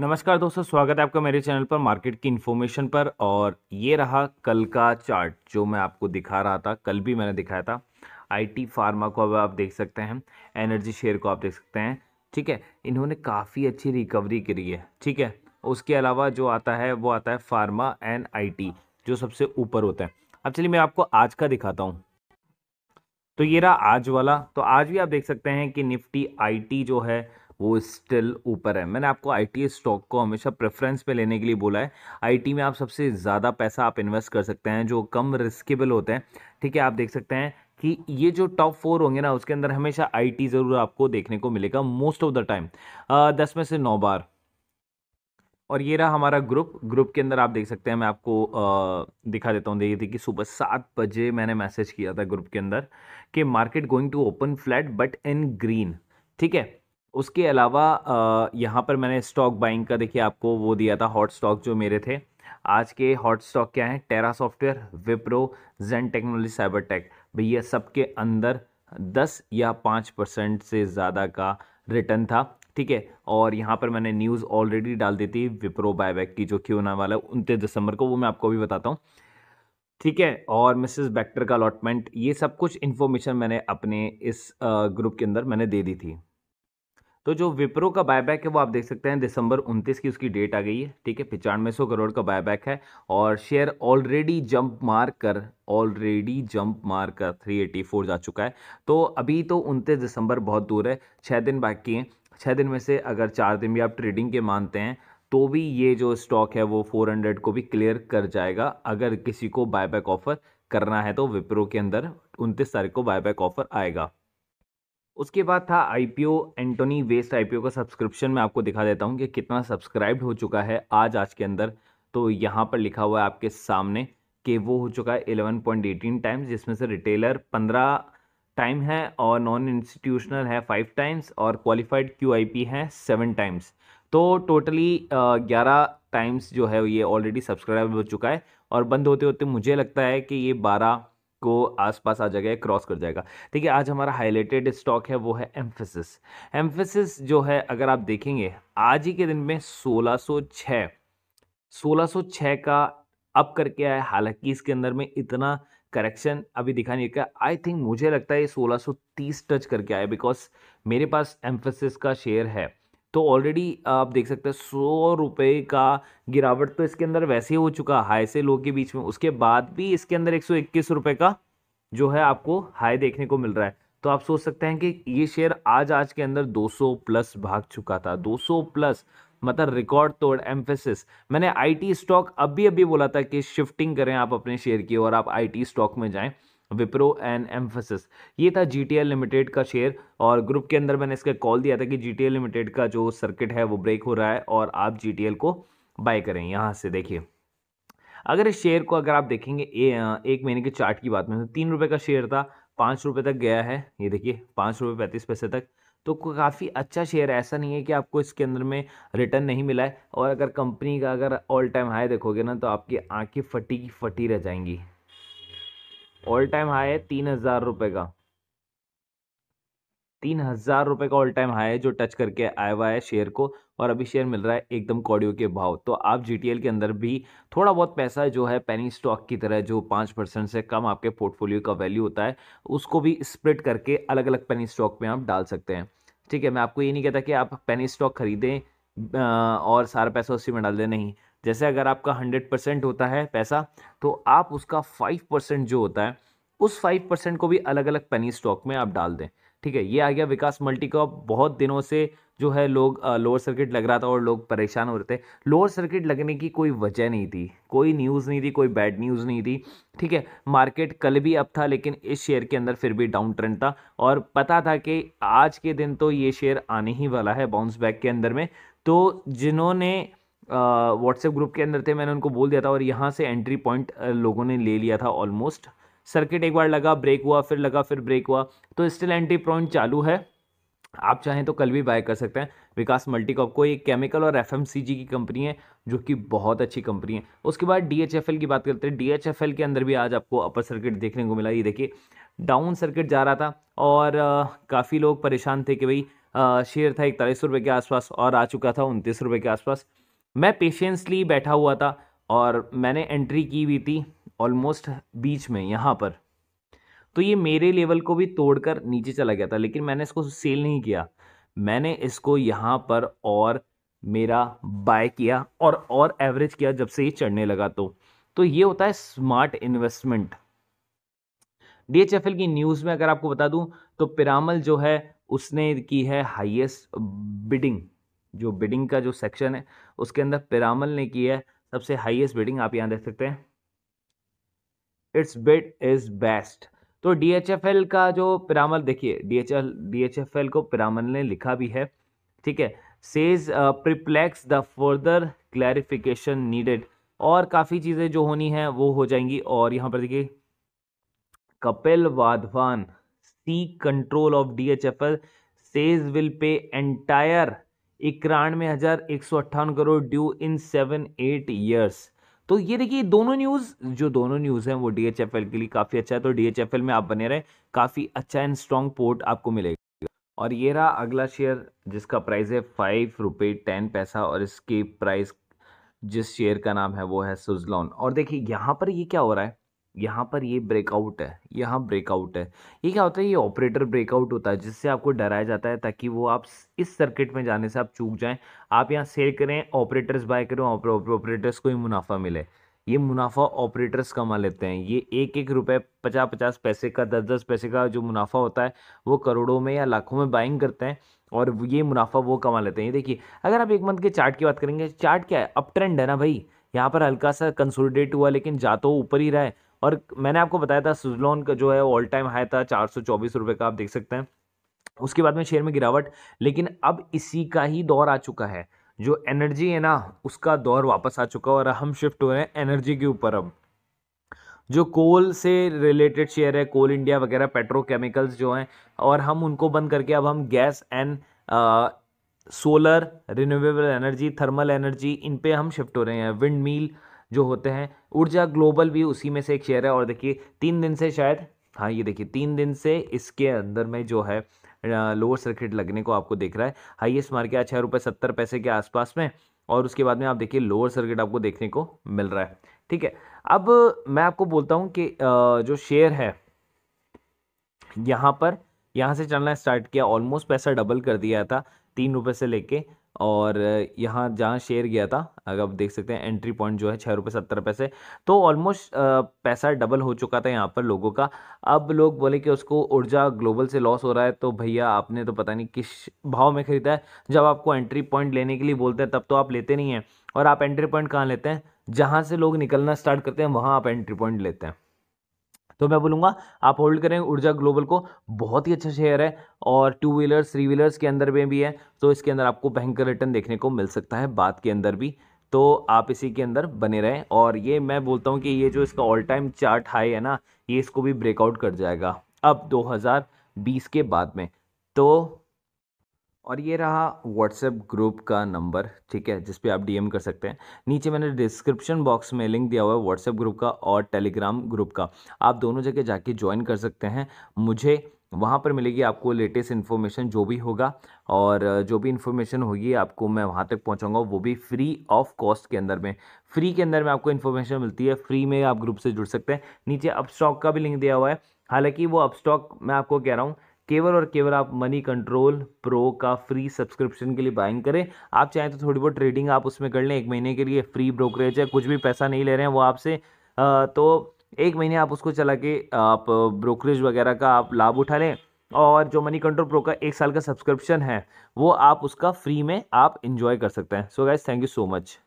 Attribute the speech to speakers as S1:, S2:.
S1: नमस्कार दोस्तों स्वागत है आपका मेरे चैनल पर मार्केट की इन्फॉर्मेशन पर और ये रहा कल का चार्ट जो मैं आपको दिखा रहा था कल भी मैंने दिखाया था आईटी फार्मा को अब आप देख सकते हैं एनर्जी शेयर को आप देख सकते हैं ठीक है इन्होंने काफ़ी अच्छी रिकवरी करी है ठीक है उसके अलावा जो आता है वो आता है फार्मा एंड आई जो सबसे ऊपर होता है अब चलिए मैं आपको आज का दिखाता हूँ तो ये रहा आज वाला तो आज भी आप देख सकते हैं कि निफ्टी आईटी जो है वो स्टिल ऊपर है मैंने आपको आई स्टॉक e को हमेशा प्रेफरेंस पे लेने के लिए बोला है आई e में आप सबसे ज़्यादा पैसा आप इन्वेस्ट कर सकते हैं जो कम रिस्केबल होते हैं ठीक है आप देख सकते हैं कि ये जो टॉप फोर होंगे ना उसके अंदर हमेशा आई e ज़रूर आपको देखने को मिलेगा मोस्ट ऑफ द टाइम दस में से नौ बार और ये रहा हमारा ग्रुप ग्रुप के अंदर आप देख सकते हैं मैं आपको आ, दिखा देता हूँ देखिए थी कि सुबह सात बजे मैंने मैसेज किया था ग्रुप के अंदर कि market going to open flat but in green ठीक है उसके अलावा यहाँ पर मैंने स्टॉक बाइंग का देखिए आपको वो दिया था हॉट स्टॉक जो मेरे थे आज के हॉट स्टॉक क्या हैं Tera software Wipro Zen technology cyber tech भैया सबके अंदर दस या पाँच परसेंट से ज़्यादा का रिटर्न था ठीक है और यहाँ पर मैंने न्यूज़ ऑलरेडी डाल दी थी विप्रो बायबैक की जो कि होने वाला है उनतीस दिसंबर को वो मैं आपको भी बताता हूँ ठीक है और मिसेस बैक्टर का अलॉटमेंट ये सब कुछ इन्फॉर्मेशन मैंने अपने इस ग्रुप के अंदर मैंने दे दी थी तो जो विप्रो का बायबैक है वो आप देख सकते हैं दिसंबर 29 की उसकी डेट आ गई है ठीक है पिचानवे सौ करोड़ का बायबैक है और शेयर ऑलरेडी जंप मार कर ऑलरेडी जंप मार कर थ्री एटी फोर जा चुका है तो अभी तो उनतीस दिसंबर बहुत दूर है छः दिन बाकी हैं छः दिन में से अगर चार दिन भी आप ट्रेडिंग के मानते हैं तो भी ये जो स्टॉक है वो फोर को भी क्लियर कर जाएगा अगर किसी को बायबैक ऑफ़र करना है तो विप्रो के अंदर उनतीस तारीख को बायबैक ऑफ़र आएगा उसके बाद था आईपीओ एंटोनी वेस्ट आईपीओ का सब्सक्रिप्शन मैं आपको दिखा देता हूँ कि कितना सब्सक्राइब्ड हो चुका है आज आज के अंदर तो यहाँ पर लिखा हुआ है आपके सामने कि वो हो चुका है एटीन टाइम्स जिसमें से रिटेलर पंद्रह टाइम है और नॉन इंस्टीट्यूशनल है फाइव टाइम्स और क्वालिफाइड क्यूआईपी है सेवन टाइम्स तो टोटली ग्यारह टाइम्स जो है ये ऑलरेडी सब्सक्राइब हो चुका है और बंद होते होते मुझे लगता है कि ये बारह को आसपास आ जाएगा क्रॉस कर जाएगा ठीक है आज हमारा हाईलाइटेड स्टॉक है वो है एम्फेसिस एम्फेसिस जो है अगर आप देखेंगे आज ही के दिन में 1606 1606 का अप करके आया हालांकि इसके अंदर में इतना करेक्शन अभी दिखा नहीं क्या आई थिंक मुझे लगता है ये 1630 टच करके आया बिकॉज मेरे पास एम्फेसिस का शेयर है तो ऑलरेडी आप देख सकते हैं सौ रुपये का गिरावट तो इसके अंदर वैसे ही हो चुका हाई से लो के बीच में उसके बाद भी इसके अंदर एक सौ इक्कीस रुपये का जो है आपको हाई देखने को मिल रहा है तो आप सोच सकते हैं कि ये शेयर आज आज के अंदर 200 प्लस भाग चुका था 200 प्लस मतलब रिकॉर्ड तोड़ एम्फेसिस मैंने आईटी स्टॉक अभी अभी बोला था कि शिफ्टिंग करें आप अपने शेयर की और आप आईटी स्टॉक में जाएं विप्रो एंड एम्फोसिस ये था जी टी एल लिमिटेड का शेयर और ग्रुप के अंदर मैंने इसका कॉल दिया था कि जी टी एल लिमिटेड का जो सर्किट है वो ब्रेक हो रहा है और आप जी टी एल को बाय करें यहाँ से देखिए अगर इस शेयर को अगर आप देखेंगे ए, एक महीने के चार्ट की बात में तो तीन रुपये का शेयर था पाँच रुपये तक गया है ये देखिए पाँच रुपये पैंतीस पैसे तक तो काफ़ी अच्छा शेयर ऐसा नहीं है कि आपको इसके अंदर में रिटर्न नहीं मिला है और अगर कंपनी का अगर ऑल टाइम हाई देखोगे ना तो आपकी आंखें फटी की फटी रह जाएंगी ऑल टाइम हाई है तीन हजार रुपए का तीन हजार रुपये का ऑल टाइम हाई है जो टच करके आया हुआ है शेयर को और अभी शेयर मिल रहा है एकदम कॉडियो के भाव तो आप जी के अंदर भी थोड़ा बहुत पैसा जो है पेनी स्टॉक की तरह जो पाँच परसेंट से कम आपके पोर्टफोलियो का वैल्यू होता है उसको भी स्प्रिट करके अलग अलग पेनी स्टॉक में आप डाल सकते हैं ठीक है मैं आपको ये नहीं कहता कि आप पेनी स्टॉक खरीदें और सारा पैसा उसी में डाल दें नहीं जैसे अगर आपका हंड्रेड परसेंट होता है पैसा तो आप उसका फाइव परसेंट जो होता है उस फाइव परसेंट को भी अलग अलग पेनी स्टॉक में आप डाल दें ठीक है ये आ गया विकास मल्टी का बहुत दिनों से जो है लोग लोअर सर्किट लग रहा था और लोग परेशान हो रहे थे लोअर सर्किट लगने की कोई वजह नहीं थी कोई न्यूज़ नहीं थी कोई बैड न्यूज़ नहीं थी ठीक है मार्केट कल भी अप था लेकिन इस शेयर के अंदर फिर भी डाउन ट्रेंड था और पता था कि आज के दिन तो ये शेयर आने ही वाला है बाउंस बैक के अंदर में तो जिन्होंने व्हाट्सएप ग्रुप के अंदर थे मैंने उनको बोल दिया था और यहाँ से एंट्री पॉइंट लोगों ने ले लिया था ऑलमोस्ट सर्किट एक बार लगा ब्रेक हुआ फिर लगा फिर ब्रेक हुआ तो स्टिल एंट्री पॉइंट चालू है आप चाहें तो कल भी बाय कर सकते हैं विकास मल्टीकॉप को एक केमिकल और एफ की कंपनी है जो कि बहुत अच्छी कंपनी है उसके बाद डी की बात करते हैं डी के अंदर भी आज आपको अपर सर्किट देखने को मिला ये देखिए डाउन सर्किट जा रहा था और काफ़ी लोग परेशान थे कि भाई शेयर था इकतालीस रुपये के आसपास और आ चुका था उनतीस रुपये के आसपास मैं पेशेंसली बैठा हुआ था और मैंने एंट्री की हुई थी ऑलमोस्ट बीच में यहाँ पर तो ये मेरे लेवल को भी तोड़कर नीचे चला गया था लेकिन मैंने इसको सेल नहीं किया मैंने इसको यहाँ पर और मेरा बाय किया और और एवरेज किया जब से ये चढ़ने लगा तो तो ये होता है स्मार्ट इन्वेस्टमेंट डीएचएफएल की न्यूज़ में अगर आपको बता दूं तो पिरामल जो है उसने की है हाईएस्ट बिडिंग जो बिडिंग का जो सेक्शन है उसके अंदर पिरामल ने किया है सबसे हाईएस्ट बिडिंग आप यहाँ देख सकते हैं इट्स बिड इज बेस्ट तो डीएचएफएल का जो पिरामल देखिए डीएचएल डीएचएफएल को पिरामल ने लिखा भी है ठीक है सेज प्रिप्लेक्स द फर्दर क्लैरिफिकेशन नीडेड और काफ़ी चीज़ें जो होनी है वो हो जाएंगी और यहाँ पर देखिए Kapil Wadhawan see control of D H F L says will pay entire इक्यानवे हज़ार एक सौ अट्ठावन crore due in seven eight years तो ये देखिए दोनों न्यूज़ जो दोनों न्यूज़ हैं वो डीएचएफएल के लिए काफ़ी अच्छा है तो डीएचएफएल में आप बने रहे काफ़ी अच्छा एंड स्ट्रॉन्ग पोर्ट आपको मिलेगा और ये रहा अगला शेयर जिसका प्राइस है फाइव रुपये टेन पैसा और इसकी प्राइस जिस शेयर का नाम है वो है सुजलॉन और देखिए यहाँ पर ये क्या हो रहा है यहाँ पर ये ब्रेकआउट है यहाँ ब्रेकआउट है ये क्या होता है ये ऑपरेटर ब्रेकआउट होता है जिससे आपको डराया जाता है ताकि वो आप इस सर्किट में जाने से आप चूक जाएं आप यहाँ सेल करें ऑपरेटर्स बाय करें ऑपरेटर्स को ही मुनाफा मिले ये मुनाफा ऑपरेटर्स कमा लेते हैं ये एक एक रुपए पचास पचास पैसे का दस दस पैसे का जो मुनाफा होता है वो करोड़ों में या लाखों में बाइंग करते हैं और ये मुनाफा वो कमा लेते हैं ये देखिए अगर आप एक मंथ के चार्ट की बात करेंगे चार्ट क्या है अप ट्रेंड है ना भाई यहाँ पर हल्का सा कंसोलिडेट हुआ लेकिन जा तो ऊपर ही रहा है और मैंने आपको बताया था सुजलॉन का जो है ऑल टाइम हाई था चार सौ चौबीस रुपये का आप देख सकते हैं उसके बाद में शेयर में गिरावट लेकिन अब इसी का ही दौर आ चुका है जो एनर्जी है ना उसका दौर वापस आ चुका है और हम शिफ्ट हो रहे हैं एनर्जी के ऊपर अब जो कोल से रिलेटेड शेयर है कोल इंडिया वगैरह पेट्रोकेमिकल्स जो हैं और हम उनको बंद करके अब हम gas and solar renewable energy thermal energy इन पे हम शिफ्ट हो रहे हैं विंड मील जो होते हैं ऊर्जा ग्लोबल भी उसी में से एक शेयर है और देखिए तीन दिन से शायद हाँ ये देखिए तीन दिन से इसके अंदर में जो है लोअर सर्किट लगने को आपको देख रहा है हाईएस्ट मार्केट छः रुपये सत्तर पैसे के आसपास में और उसके बाद में आप देखिए लोअर सर्किट आपको देखने को मिल रहा है ठीक है अब मैं आपको बोलता हूँ कि जो शेयर है यहाँ पर यहाँ से चलना स्टार्ट किया ऑलमोस्ट पैसा डबल कर दिया था तीन रुपये से लेके और यहाँ जहाँ शेयर गया था अगर आप देख सकते हैं एंट्री पॉइंट जो है छः रुपये सत्तर पैसे तो ऑलमोस्ट पैसा डबल हो चुका था यहाँ पर लोगों का अब लोग बोले कि उसको ऊर्जा ग्लोबल से लॉस हो रहा है तो भैया आपने तो पता नहीं किस भाव में ख़रीदा है जब आपको एंट्री पॉइंट लेने के लिए बोलते हैं तब तो आप लेते नहीं हैं और आप एंट्री पॉइंट कहाँ लेते हैं जहाँ से लोग निकलना स्टार्ट करते हैं वहाँ आप एंट्री पॉइंट लेते हैं तो मैं बोलूँगा आप होल्ड करें ऊर्जा ग्लोबल को बहुत ही अच्छा शेयर है और टू व्हीलर्स थ्री व्हीलर्स के अंदर में भी है तो इसके अंदर आपको भयंकर रिटर्न देखने को मिल सकता है बाद के अंदर भी तो आप इसी के अंदर बने रहें और ये मैं बोलता हूँ कि ये जो इसका ऑल टाइम चार्ट हाई है ना ये इसको भी ब्रेकआउट कर जाएगा अब 2020 के बाद में तो और ये रहा व्हाट्सएप ग्रुप का नंबर ठीक है जिस पे आप डीएम कर सकते हैं नीचे मैंने डिस्क्रिप्शन बॉक्स में लिंक दिया हुआ है व्हाट्सएप ग्रुप का और टेलीग्राम ग्रुप का आप दोनों जगह जाके ज्वाइन कर सकते हैं मुझे वहाँ पर मिलेगी आपको लेटेस्ट इन्फॉर्मेशन जो भी होगा और जो भी इन्फॉर्मेशन होगी आपको मैं वहाँ तक पहुँचाऊँगा वो भी फ्री ऑफ कॉस्ट के अंदर में फ्री के अंदर में आपको इन्फॉर्मेशन मिलती है फ्री में आप ग्रुप से जुड़ सकते हैं नीचे अपस्टॉक का भी लिंक दिया हुआ है हालांकि वो अपस्टॉक मैं आपको कह रहा हूँ केवल और केवल आप मनी कंट्रोल प्रो का फ्री सब्सक्रिप्शन के लिए बाइंग करें आप चाहें तो थोड़ी बहुत ट्रेडिंग आप उसमें कर लें एक महीने के लिए फ्री ब्रोकरेज है कुछ भी पैसा नहीं ले रहे हैं वो आपसे तो एक महीने आप उसको चला के आप ब्रोकरेज वगैरह का आप लाभ उठा लें और जो मनी कंट्रोल प्रो का एक साल का सब्सक्रिप्शन है वो आप उसका फ्री में आप इन्जॉय कर सकते हैं so guys thank you so much